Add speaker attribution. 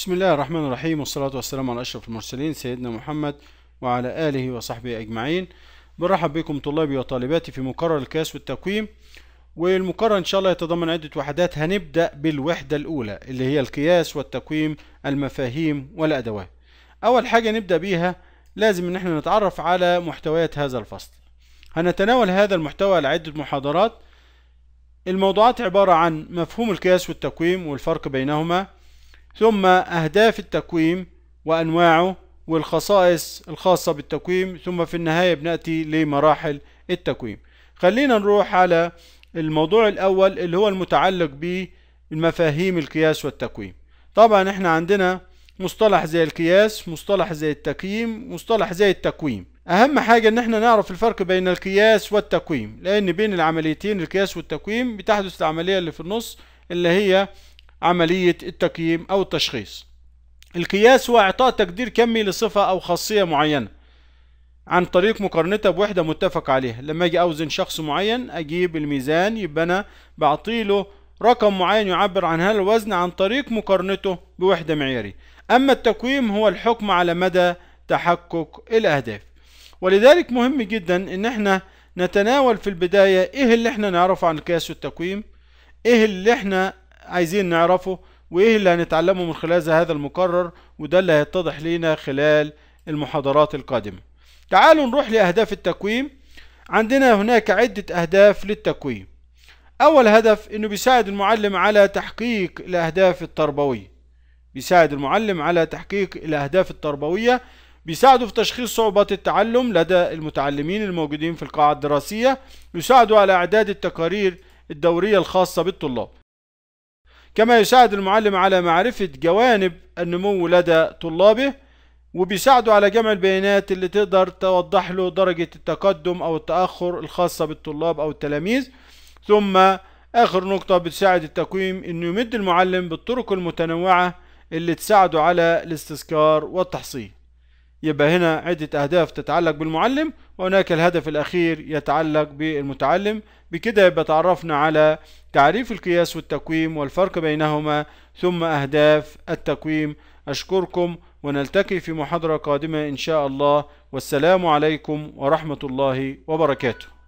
Speaker 1: بسم الله الرحمن الرحيم والصلاة والسلام على أشرف المرسلين سيدنا محمد وعلى آله وصحبه أجمعين برحب بكم طلابي وطالباتي في مقرر الكاس والتقويم والمقرر إن شاء الله يتضمن عدة وحدات هنبدأ بالوحدة الأولى اللي هي القياس والتقويم المفاهيم والأدوات أول حاجة نبدأ بيها لازم إن احنا نتعرف على محتويات هذا الفصل هنتناول هذا المحتوى على عدة محاضرات الموضوعات عبارة عن مفهوم القياس والتقويم والفرق بينهما ثم أهداف التقويم وأنواعه والخصائص الخاصة بالتقويم ثم في النهاية بنأتي لمراحل التقويم خلينا نروح على الموضوع الأول اللي هو المتعلق بالمفاهيم القياس والتقويم طبعا احنا عندنا مصطلح زي القياس مصطلح زي التقييم مصطلح زي التقويم اهم حاجة ان احنا نعرف الفرق بين القياس والتقويم لان بين العمليتين القياس والتقويم بتحدث العملية اللي في النص اللي هي عملية التقييم أو التشخيص القياس هو إعطاء تقدير كمي لصفة أو خاصية معينة عن طريق مقارنتها بوحدة متفق عليها لما أجي أوزن شخص معين أجيب الميزان يبقى أنا بعطيله رقم معين يعبر عن هذا الوزن عن طريق مقارنته بوحدة معيارية أما التقويم هو الحكم على مدى تحقق الأهداف ولذلك مهم جدا إن احنا نتناول في البداية إيه اللي احنا نعرفه عن القياس والتقويم إيه اللي احنا عايزين نعرفه وايه اللي هنتعلمه من خلال هذا المقرر وده اللي هيتضح لينا خلال المحاضرات القادمة تعالوا نروح لأهداف التقويم عندنا هناك عدة أهداف للتقويم أول هدف أنه بيساعد المعلم على تحقيق الأهداف التربوية بيساعد المعلم على تحقيق الأهداف التربوية بيساعده في تشخيص صعوبات التعلم لدى المتعلمين الموجودين في القاعة الدراسية يساعده على إعداد التقارير الدورية الخاصة بالطلاب كما يساعد المعلم على معرفة جوانب النمو لدى طلابه وبيساعده على جمع البيانات اللي تقدر توضح له درجة التقدم أو التأخر الخاصة بالطلاب أو التلاميذ ثم آخر نقطة بتساعد التقويم إنه يمد المعلم بالطرق المتنوعة اللي تساعده على الاستذكار والتحصيل يبقى هنا عدة أهداف تتعلق بالمعلم وهناك الهدف الأخير يتعلق بالمتعلم بكده يبقى تعرفنا على تعريف القياس والتقويم والفرق بينهما ثم أهداف التقويم أشكركم ونلتقي في محاضرة قادمة إن شاء الله والسلام عليكم ورحمة الله وبركاته